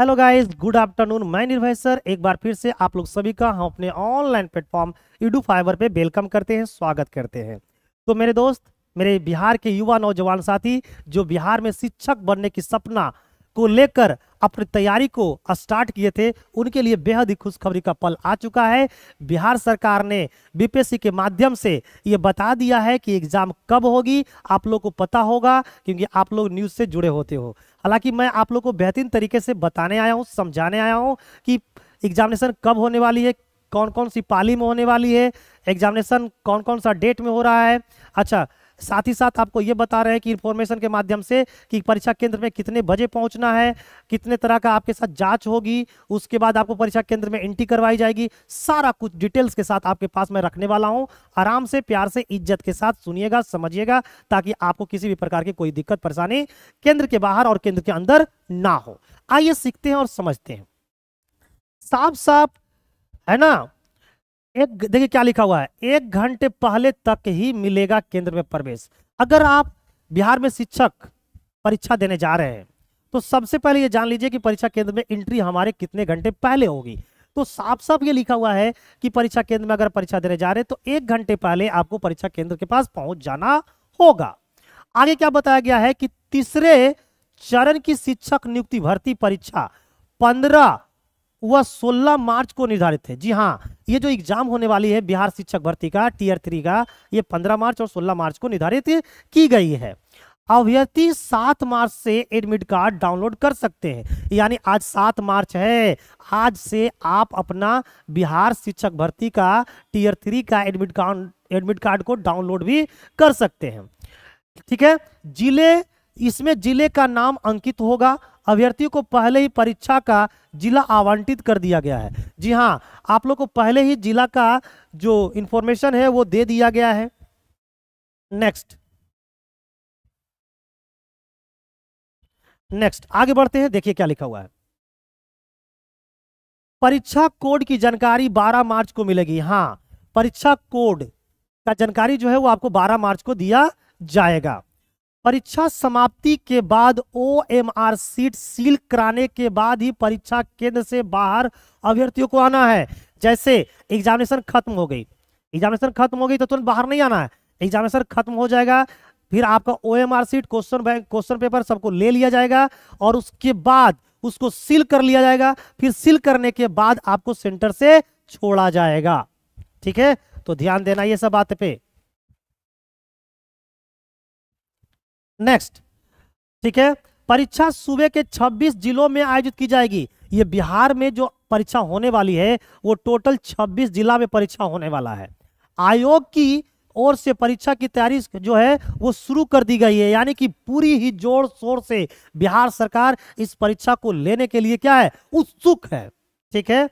hello guys good afternoon मैं निर्भय sir एक बार फिर से आप लोग सभी का हम अपने ऑनलाइन प्लेटफॉर्म यूडू फाइबर पे वेलकम करते हैं स्वागत करते हैं तो मेरे दोस्त मेरे बिहार के युवा नौजवान साथी जो बिहार में शिक्षक बनने की सपना को लेकर अपनी तैयारी को स्टार्ट किए थे उनके लिए बेहद ही खुशखबरी का पल आ चुका है बिहार सरकार ने बीपीएससी के माध्यम से ये बता दिया है कि एग्ज़ाम कब होगी आप लोग को पता होगा क्योंकि आप लोग न्यूज़ से जुड़े होते हो हालांकि मैं आप लोग को बेहतरीन तरीके से बताने आया हूँ समझाने आया हूँ कि एग्जामिनेशन कब होने वाली है कौन कौन सी पाली में होने वाली है एग्जामिनेशन कौन कौन सा डेट में हो रहा है अच्छा साथ ही साथ आपको ये बता रहे हैं कि इन्फॉर्मेशन के माध्यम से कि परीक्षा केंद्र में कितने बजे पहुंचना है कितने तरह का आपके साथ जांच होगी उसके बाद आपको परीक्षा केंद्र में एंट्री करवाई जाएगी सारा कुछ डिटेल्स के साथ आपके पास मैं रखने वाला हूँ आराम से प्यार से इज्जत के साथ सुनिएगा समझिएगा ताकि आपको किसी भी प्रकार की कोई दिक्कत परेशानी केंद्र के बाहर और केंद्र के अंदर ना हो आइए सीखते हैं और समझते हैं साफ साफ है ना एक देखिए क्या लिखा हुआ है एक घंटे पहले तक ही मिलेगा केंद्र में प्रवेश अगर आप बिहार में शिक्षक परीक्षा देने जा रहे हैं तो सबसे पहले ये जान लीजिए कि परीक्षा केंद्र में एंट्री हमारे कितने घंटे पहले होगी तो साफ साफ ये लिखा हुआ है कि परीक्षा केंद्र में अगर परीक्षा देने जा रहे हैं तो एक घंटे पहले आपको परीक्षा केंद्र के पास पहुंच जाना होगा आगे क्या बताया गया है कि तीसरे चरण की शिक्षक नियुक्ति भर्ती परीक्षा पंद्रह वह 16 मार्च को निर्धारित है जी हाँ ये जो एग्जाम होने वाली है बिहार शिक्षक भर्ती का टीयर थ्री का ये 15 मार्च और 16 मार्च को निर्धारित की गई है अभ्यर्थी सात मार्च से एडमिट कार्ड डाउनलोड कर सकते हैं यानी आज सात मार्च है आज से आप अपना बिहार शिक्षक भर्ती का टीयर थ्री का एडमिट कार्ड एडमिट कार्ड को डाउनलोड भी कर सकते हैं ठीक है जिले इसमें जिले का नाम अंकित होगा अभ्यर्थी को पहले ही परीक्षा का जिला आवंटित कर दिया गया है जी हाँ आप लोग को पहले ही जिला का जो इंफॉर्मेशन है वो दे दिया गया है नेक्स्ट नेक्स्ट आगे बढ़ते हैं देखिए क्या लिखा हुआ है परीक्षा कोड की जानकारी 12 मार्च को मिलेगी हाँ परीक्षा कोड का जानकारी जो है वो आपको 12 मार्च को दिया जाएगा परीक्षा समाप्ति के बाद O M R sheet seal कराने के बाद ही परीक्षा केंद्र से बाहर अभ्यर्थियों को आना है जैसे एग्जामिनेशन खत्म हो गई एग्जामिनेशन खत्म हो गई तो तुरंत बाहर नहीं आना है एग्जामिनेशन खत्म हो जाएगा फिर आपका O M R sheet question bank question paper सबको ले लिया जाएगा और उसके बाद उसको सील कर लिया जाएगा फिर सील करने के बाद आपको सेंटर से छोड़ा जाएगा ठीक है तो ध्यान देना ये सब बात पे नेक्स्ट ठीक है परीक्षा सूबे के 26 जिलों में आयोजित की जाएगी ये बिहार में जो परीक्षा होने वाली है वो टोटल 26 जिला में परीक्षा होने वाला है आयोग की ओर से परीक्षा की तैयारी जो है वो शुरू कर दी गई है यानी कि पूरी ही जोर शोर से बिहार सरकार इस परीक्षा को लेने के लिए क्या है उत्सुक है ठीक है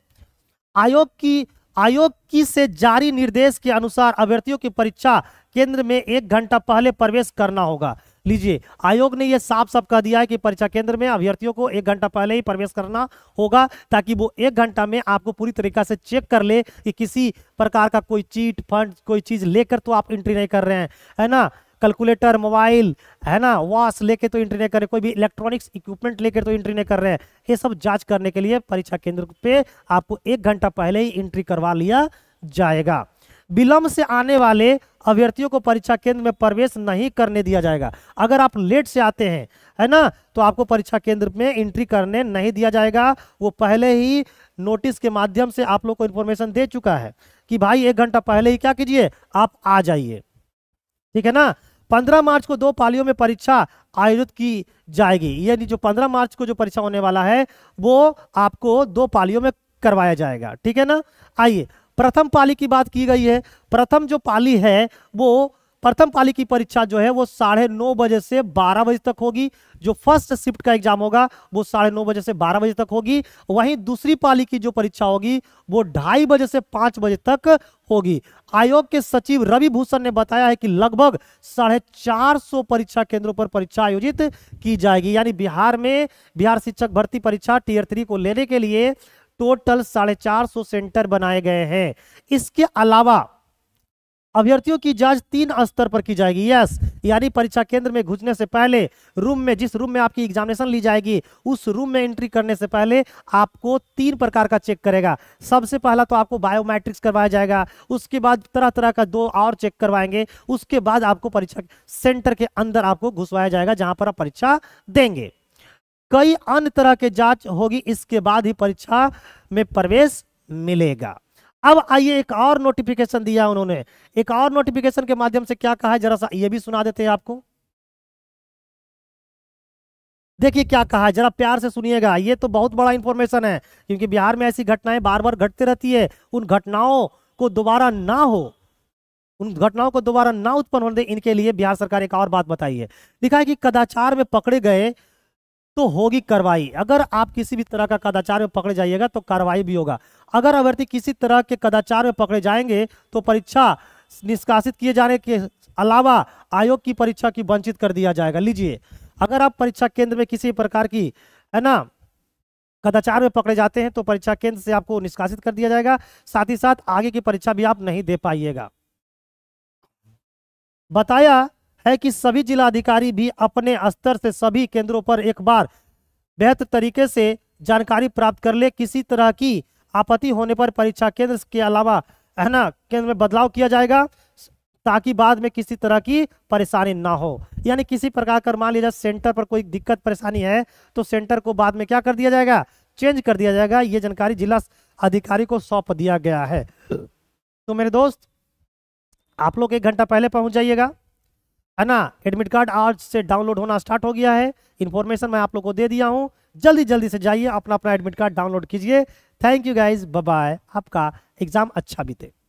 आयोग की आयोग की से जारी निर्देश के अनुसार अभ्यर्थियों की परीक्षा केंद्र में एक घंटा पहले प्रवेश करना होगा लीजिए आयोग ने यह साफ साफ कह दिया है कि परीक्षा केंद्र में अभ्यर्थियों को एक घंटा पहले ही प्रवेश करना होगा ताकि वो एक घंटा में आपको पूरी तरीका से चेक कर ले कि किसी प्रकार का कोई चीट फंड कोई चीज़ लेकर तो आप एंट्री नहीं कर रहे हैं है ना कैलकुलेटर मोबाइल है ना वॉश लेके तो एंट्री नहीं कर रहे कोई भी इलेक्ट्रॉनिक्स इक्विपमेंट लेकर तो एंट्री नहीं कर रहे हैं ये सब जांच करने के लिए परीक्षा केंद्र पे आपको एक घंटा पहले ही एंट्री करवा लिया जाएगा विलंब से आने वाले अभ्यर्थियों को परीक्षा केंद्र में प्रवेश नहीं करने दिया जाएगा अगर आप लेट से आते हैं है ना तो आपको परीक्षा केंद्र में एंट्री करने नहीं दिया जाएगा वो पहले ही नोटिस के माध्यम से आप लोग को इन्फॉर्मेशन दे चुका है कि भाई एक घंटा पहले ही क्या कीजिए आप आ जाइए ठीक है ना पंद्रह मार्च को दो पालियों में परीक्षा आयोजित की जाएगी यानी जो पंद्रह मार्च को जो परीक्षा होने वाला है वो आपको दो पालियों में करवाया जाएगा ठीक है ना आइए प्रथम पाली की बात की गई है प्रथम जो पाली है वो प्रथम पाली की परीक्षा जो है वो साढ़े नौ बजे से बारह बजे तक होगी जो फर्स्ट शिफ्ट का एग्जाम होगा वो साढ़े नौ बजे से बारह बजे तक होगी वहीं दूसरी पाली की जो परीक्षा होगी वो ढाई बजे से पांच बजे तक होगी आयोग के सचिव रवि भूषण ने बताया है कि लगभग साढ़े चार सौ परीक्षा केंद्रों पर परीक्षा आयोजित की जाएगी यानी बिहार में बिहार शिक्षक भर्ती परीक्षा टीयर थ्री को लेने के लिए टोटल साढ़े चार सौ सेंटर बनाए गए हैं इसके अलावा अभ्यर्थियों की जांच तीन स्तर पर की जाएगी यस यानी परीक्षा केंद्र में घुसने से पहले रूम में जिस रूम में आपकी एग्जामिनेशन ली जाएगी उस रूम में एंट्री करने से पहले आपको तीन प्रकार का चेक करेगा सबसे पहला तो आपको बायोमेट्रिक्स करवाया जाएगा उसके बाद तरह तरह का दो और चेक करवाएंगे उसके बाद आपको परीक्षा सेंटर के अंदर आपको घुसवाया जाएगा जहां पर आप परीक्षा देंगे कई अन्य तरह के जांच होगी इसके बाद ही परीक्षा में प्रवेश मिलेगा अब आइए एक और नोटिफिकेशन दिया उन्होंने एक और नोटिफिकेशन के माध्यम से क्या कहा है जरा सा ये भी सुना देते हैं आपको देखिए क्या कहा जरा प्यार से सुनिएगा ये तो बहुत बड़ा इंफॉर्मेशन है क्योंकि बिहार में ऐसी घटनाएं बार बार घटती रहती है उन घटनाओं को दोबारा ना हो उन घटनाओं को दोबारा ना उत्पन्न होने दे इनके लिए बिहार सरकार एक और बात बताई है लिखा है कि कदाचार में पकड़े गए तो होगी कार्रवाई अगर आप किसी भी तरह का कदाचार में पकड़े जाइएगा तो कार्रवाई भी होगा अगर अभ्यर्थी किसी तरह के कदाचार में पकड़े जाएंगे तो परीक्षा निष्कासित किए जाने के अलावा आयोग की परीक्षा की वंचित कर दिया जाएगा लीजिए अगर आप परीक्षा केंद्र में किसी प्रकार की है ना कदाचार में पकड़े जाते हैं तो परीक्षा केंद्र से आपको निष्कासित कर दिया जाएगा साथ ही साथ आगे की परीक्षा भी आप नहीं दे पाइएगा बताया है कि सभी जिलाधिकारी भी अपने स्तर से सभी केंद्रों पर एक बार बेहतर तरीके से जानकारी प्राप्त कर ले किसी तरह की आपत्ति होने पर परीक्षा केंद्र के अलावा है ना केंद्र में बदलाव किया जाएगा ताकि बाद में किसी तरह की परेशानी ना हो यानी किसी प्रकार का मान लीजिए सेंटर पर कोई दिक्कत परेशानी है तो सेंटर को बाद में क्या कर दिया जाएगा चेंज कर दिया जाएगा ये जानकारी जिला अधिकारी को सौंप दिया गया है तो मेरे दोस्त आप लोग एक घंटा पहले पहुंच जाइएगा है ना एडमिट कार्ड आज से डाउनलोड होना स्टार्ट हो गया है इन्फॉर्मेशन मैं आप लोग को दे दिया हूँ जल्दी जल्दी से जाइए अपना अपना एडमिट कार्ड डाउनलोड कीजिए थैंक यू गाइज बाय आपका एग्जाम अच्छा बीते